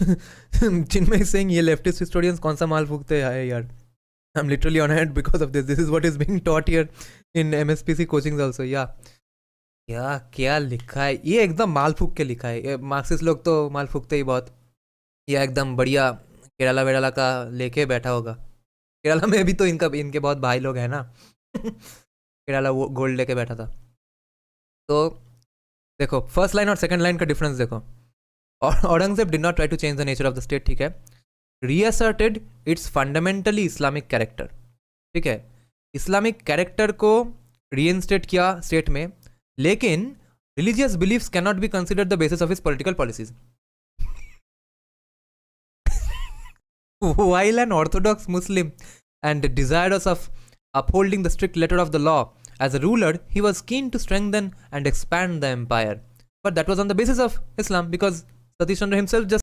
Chinmay Singh ये leftist historians कौन सा माल फूकते हैं यार I am literally on hand because of this this is what is being taught यर in M S P C coaching also या क्या क्या लिखा है ये एकदम माल फूक के लिखा है मार्क्सिस्ट लोग तो माल फूकते ही बहुत या एकदम बढ़िया केरला वेराला का लेके बैठा होगा केरला में भी तो इनका इनके बहुत भाई लोग हैं ना केरला वो गोल्ड लेके बैठा था तो देखो फर्स्ट लाइन और सेकंड लाइन का डिफरेंस देखो Aurangzeb did not try to change the nature of the state, ठीक reasserted its fundamentally Islamic character, ठीक Islamic character को reinstate किया state में लेकिन religious beliefs cannot be considered the basis of his political policies. While an orthodox Muslim and desirous of upholding the strict letter of the law as a ruler, he was keen to strengthen and expand the empire. But that was on the basis of Islam because Satish Chandra himself just